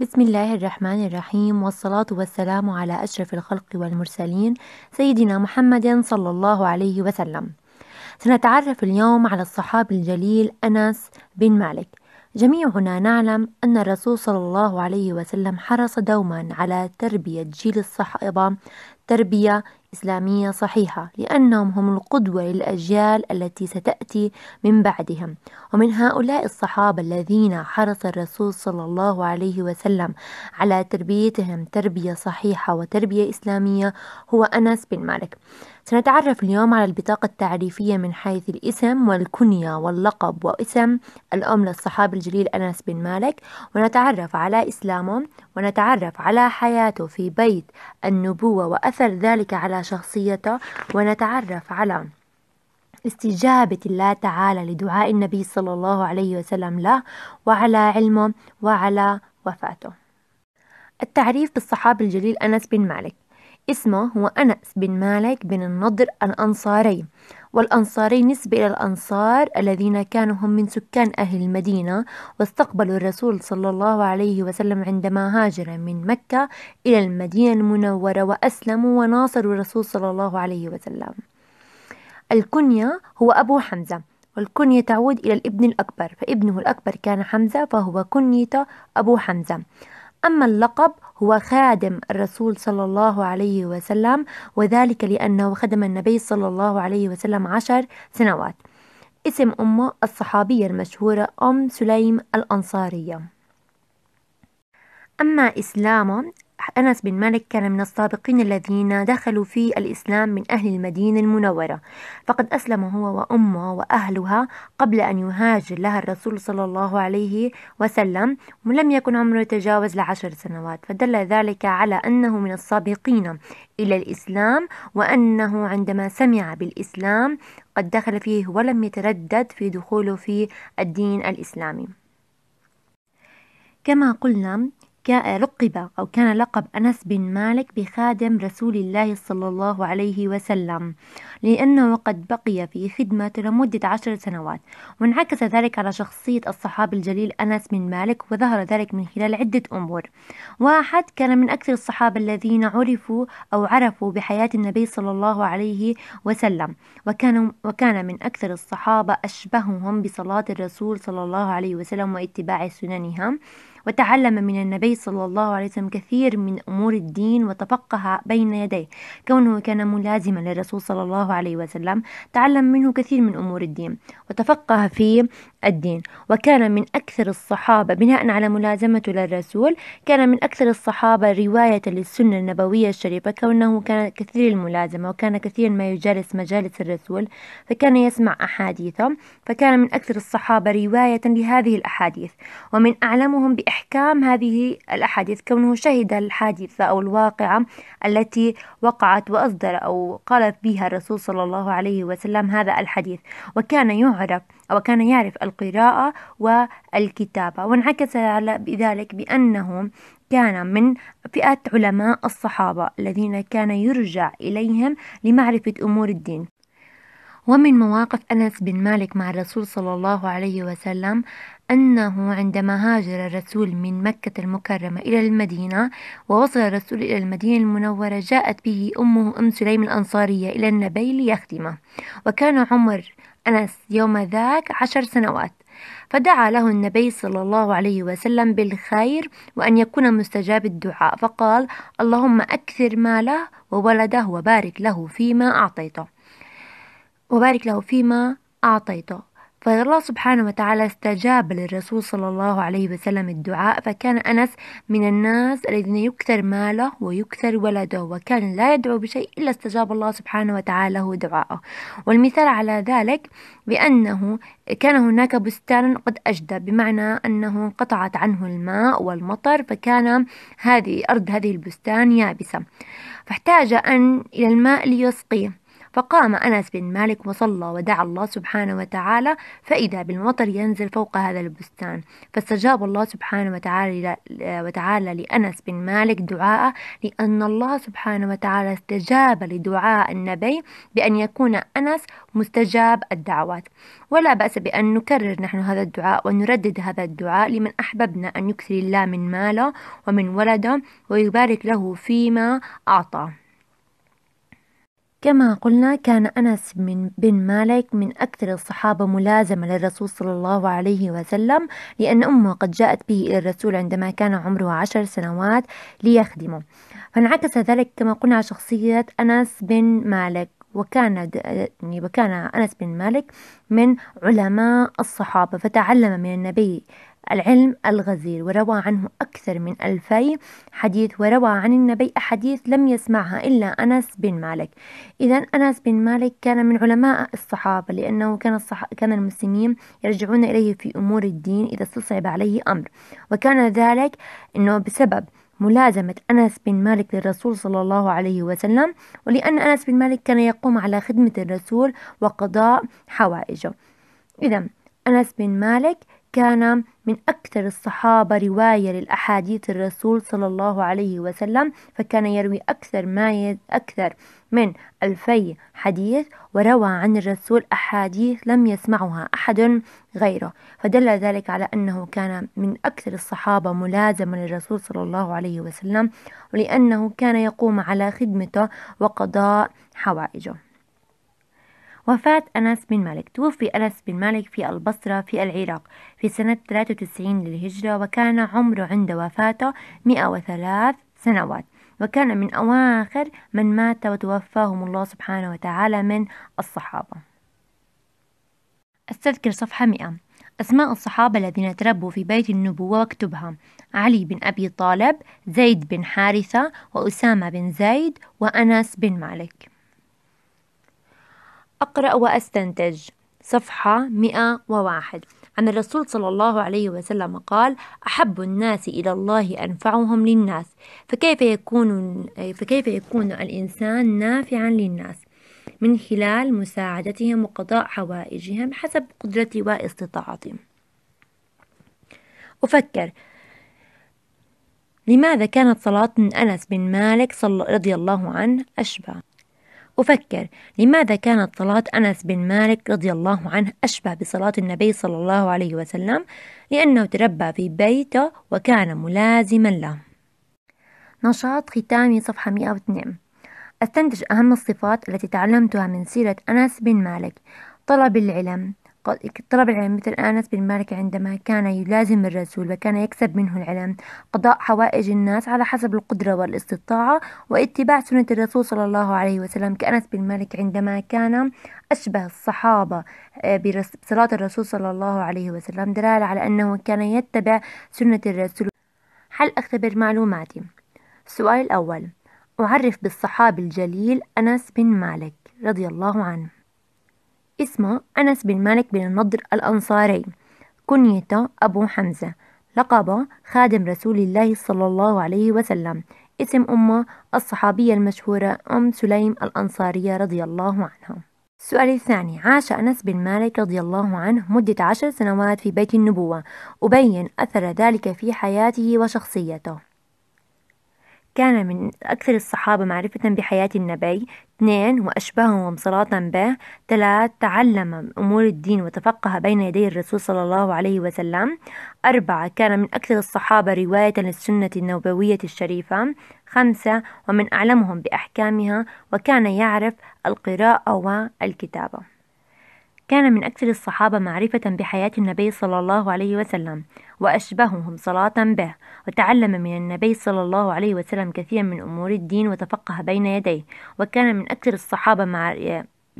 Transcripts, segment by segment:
بسم الله الرحمن الرحيم والصلاة والسلام على أشرف الخلق والمرسلين سيدنا محمد صلى الله عليه وسلم سنتعرف اليوم على الصحابي الجليل أنس بن مالك جميعنا نعلم أن الرسول صلى الله عليه وسلم حرص دوما على تربية جيل الصحابة تربية إسلامية صحيحة لأنهم هم القدوة للأجيال التي ستأتي من بعدهم ومن هؤلاء الصحابة الذين حرص الرسول صلى الله عليه وسلم على تربيتهم تربية صحيحة وتربية إسلامية هو أنس بن مالك سنتعرف اليوم على البطاقة التعريفية من حيث الاسم والكنية واللقب واسم الأم للصحابي الجليل أنس بن مالك ونتعرف على إسلامه ونتعرف على حياته في بيت النبوة وأثر ذلك على شخصيته ونتعرف على استجابة الله تعالى لدعاء النبي صلى الله عليه وسلم له وعلى علمه وعلى وفاته التعريف بالصحابي الجليل أنس بن مالك اسمه هو أنس بن مالك بن النضر الأنصاري والأنصاري نسبة إلى الأنصار الذين كانوا هم من سكان أهل المدينة واستقبلوا الرسول صلى الله عليه وسلم عندما هاجر من مكة إلى المدينة المنورة وأسلموا وناصروا الرسول صلى الله عليه وسلم الكنية هو أبو حمزة والكنية تعود إلى الابن الأكبر فابنه الأكبر كان حمزة فهو كنيته أبو حمزة أما اللقب هو خادم الرسول صلى الله عليه وسلم وذلك لأنه خدم النبي صلى الله عليه وسلم عشر سنوات اسم أمه الصحابية المشهورة أم سليم الأنصارية أما إسلامه أنس بن مالك كان من السابقين الذين دخلوا في الإسلام من أهل المدينة المنورة فقد أسلم هو وأمه وأهلها قبل أن يهاجر لها الرسول صلى الله عليه وسلم ولم يكن عمره يتجاوز لعشر سنوات فدل ذلك على أنه من السابقين إلى الإسلام وأنه عندما سمع بالإسلام قد دخل فيه ولم يتردد في دخوله في الدين الإسلامي كما قلنا لقب أو كان لقب أنس بن مالك بخادم رسول الله صلى الله عليه وسلم لأنه قد بقي في خدمة لمدة عشر سنوات وانعكس ذلك على شخصية الصحابي الجليل أنس بن مالك وظهر ذلك من خلال عدة أمور واحد كان من أكثر الصحابة الذين عرفوا أو عرفوا بحياة النبي صلى الله عليه وسلم وكان, وكان من أكثر الصحابة أشبههم بصلاة الرسول صلى الله عليه وسلم واتباع سننها وتعلم من النبي صلى الله عليه وسلم كثير من أمور الدين وتفقه بين يديه كونه كان ملازما للرسول صلى الله عليه وسلم تعلم منه كثير من أمور الدين وتفقه في الدين وكان من أكثر الصحابة بناء على ملازمته للرسول كان من أكثر الصحابة رواية للسنة النبوية الشريفة كونه كان كثير الملازمة وكان كثيرا ما يجالس مجالس الرسول فكان يسمع أحاديثه فكان من أكثر الصحابة رواية لهذه الأحاديث ومن أعلمهم بإحكام هذه الأحاديث كونه شهد الحادثة أو الواقعة التي وقعت وأصدر أو قال بها الرسول صلى الله عليه وسلم هذا الحديث وكان يعرف وكان يعرف القراءة والكتابة وانعكس على بذلك بأنه كان من فئة علماء الصحابة الذين كان يرجع إليهم لمعرفة أمور الدين ومن مواقف أنس بن مالك مع الرسول صلى الله عليه وسلم أنه عندما هاجر الرسول من مكة المكرمة إلى المدينة ووصل الرسول إلى المدينة المنورة جاءت به أمه أم سليم الأنصارية إلى النبي ليخدمه وكان عمر أنس يوم ذاك عشر سنوات فدعا له النبي صلى الله عليه وسلم بالخير وأن يكون مستجاب الدعاء فقال اللهم أكثر ماله وولده وبارك له فيما أعطيته وبارك له فيما أعطيته فالله سبحانه وتعالى استجاب للرسول صلى الله عليه وسلم الدعاء فكان أنس من الناس الذين يكثر ماله ويكثر ولده وكان لا يدعو بشيء إلا استجاب الله سبحانه وتعالى له دعاءه والمثال على ذلك بأنه كان هناك بستان قد أجدى بمعنى أنه انقطعت عنه الماء والمطر فكان هذه أرض هذه البستان يابسة فاحتاج أن إلى الماء ليسقيه فقام أنس بن مالك وصلى ودعا الله سبحانه وتعالى فإذا بالمطر ينزل فوق هذا البستان فاستجاب الله سبحانه وتعالى, وتعالى لأنس بن مالك دعاءه لأن الله سبحانه وتعالى استجاب لدعاء النبي بأن يكون أنس مستجاب الدعوات ولا بأس بأن نكرر نحن هذا الدعاء ونردد هذا الدعاء لمن أحببنا أن يكثر الله من ماله ومن ولده ويبارك له فيما أعطاه كما قلنا كان أنس بن مالك من أكثر الصحابة ملازمة للرسول صلى الله عليه وسلم لأن أمه قد جاءت به إلى الرسول عندما كان عمره عشر سنوات ليخدمه فانعكس ذلك كما قلنا على شخصية أنس بن مالك وكان يعني وكان أنس بن مالك من علماء الصحابة فتعلم من النبي العلم الغزير وروى عنه أكثر من ألفي حديث وروى عن النبي أحاديث لم يسمعها إلا أنس بن مالك إذا أنس بن مالك كان من علماء الصحابة لأنه كان, الصح... كان المسلمين يرجعون إليه في أمور الدين إذا استصعب عليه أمر وكان ذلك أنه بسبب ملازمة أنس بن مالك للرسول صلى الله عليه وسلم ولأن أنس بن مالك كان يقوم على خدمة الرسول وقضاء حوائجه إذا أنس بن مالك كان من أكثر الصحابة رواية للأحاديث الرسول صلى الله عليه وسلم فكان يروي أكثر ما أكثر من ألفي حديث وروى عن الرسول أحاديث لم يسمعها أحد غيره فدل ذلك على أنه كان من أكثر الصحابة ملازمة للرسول صلى الله عليه وسلم ولأنه كان يقوم على خدمته وقضاء حوائجه وفاة أنس بن مالك توفي أنس بن مالك في البصرة في العراق في سنة 93 للهجرة وكان عمره عند وفاته 103 سنوات وكان من أواخر من مات وتوفاهم الله سبحانه وتعالى من الصحابة أستذكر صفحة 100 أسماء الصحابة الذين تربوا في بيت النبوة واكتبها علي بن أبي طالب زيد بن حارثة وأسامة بن زيد وأنس بن مالك أقرأ وأستنتج صفحة 101 عن الرسول صلى الله عليه وسلم قال أحب الناس إلى الله أنفعهم للناس فكيف يكون, فكيف يكون الإنسان نافعا للناس من خلال مساعدتهم وقضاء حوائجهم حسب قدرتي واستطاعتي أفكر لماذا كانت صلاة أنس بن مالك صلى رضي الله عنه أشبه أفكر لماذا كانت صلاة أنس بن مالك رضي الله عنه أشبه بصلاة النبي صلى الله عليه وسلم لأنه تربى في بيته وكان ملازما له نشاط ختامي صفحة 102 أستنتج أهم الصفات التي تعلمتها من سيرة أنس بن مالك طلب العلم قال طلب العلم مثل أنس بن مالك عندما كان يلازم الرسول وكان يكسب منه العلم قضاء حوائج الناس على حسب القدرة والاستطاعة واتباع سنة الرسول صلى الله عليه وسلم كأنس بن مالك عندما كان أشبه الصحابة آه، بصلاة الرسول صلى الله عليه وسلم دلالة على أنه كان يتبع سنة الرسول هل أختبر معلوماتي؟ السؤال الأول أعرف بالصحابي الجليل أنس بن مالك رضي الله عنه اسمه أنس بن مالك بن النضر الأنصاري كنيته أبو حمزة لقبه خادم رسول الله صلى الله عليه وسلم اسم أمه الصحابية المشهورة أم سليم الأنصارية رضي الله عنها السؤال الثاني عاش أنس بن مالك رضي الله عنه مدة عشر سنوات في بيت النبوة أبين أثر ذلك في حياته وشخصيته كان من أكثر الصحابة معرفة بحياة النبي اثنين وأشبههم صلاة به ثلاث تعلم أمور الدين وتفقه بين يدي الرسول صلى الله عليه وسلم أربعة كان من أكثر الصحابة رواية للسنة النبوية الشريفة خمسة ومن أعلمهم بأحكامها وكان يعرف القراءة والكتابة كان من أكثر الصحابة معرفة بحياة النبي صلى الله عليه وسلم وأشبههم صلاة به وتعلم من النبي صلى الله عليه وسلم كثيرا من أمور الدين وتفقه بين يديه وكان من أكثر الصحابة مع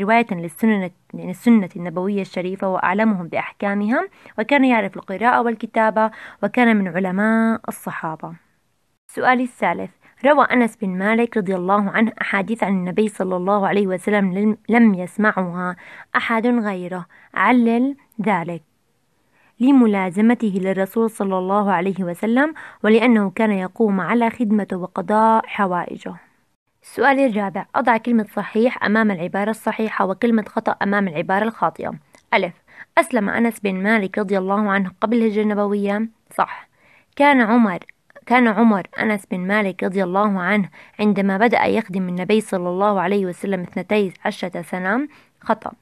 رواية للسنة, للسنة النبوية الشريفة وأعلمهم بأحكامها وكان يعرف القراءة والكتابة وكان من علماء الصحابة سؤال الثالث روى أنس بن مالك رضي الله عنه أحاديث عن النبي صلى الله عليه وسلم لم يسمعها أحد غيره علل ذلك لملازمته للرسول صلى الله عليه وسلم ولأنه كان يقوم على خدمته وقضاء حوائجه السؤال الرابع أضع كلمة صحيح أمام العبارة الصحيحة وكلمة خطأ أمام العبارة الخاطئة ألف أسلم أنس بن مالك رضي الله عنه قبل الهجرة النبوية صح كان عمر كان عمر أنس بن مالك رضي الله عنه عندما بدأ يخدم النبي صلى الله عليه وسلم اثنتي عشرة سنة خطأ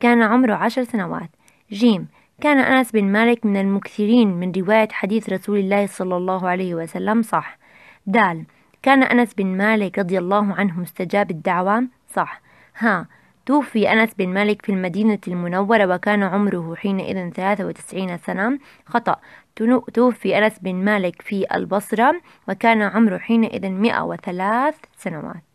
كان عمره عشر سنوات جيم كان أنس بن مالك من المكثرين من رواية حديث رسول الله صلى الله عليه وسلم صح دال كان أنس بن مالك رضي الله عنه مستجاب الدعوة صح ها توفي أنس بن مالك في المدينة المنورة وكان عمره حينئذ 93 سنة خطأ توفي أنس بن مالك في البصرة وكان عمره حينئذ 103 سنوات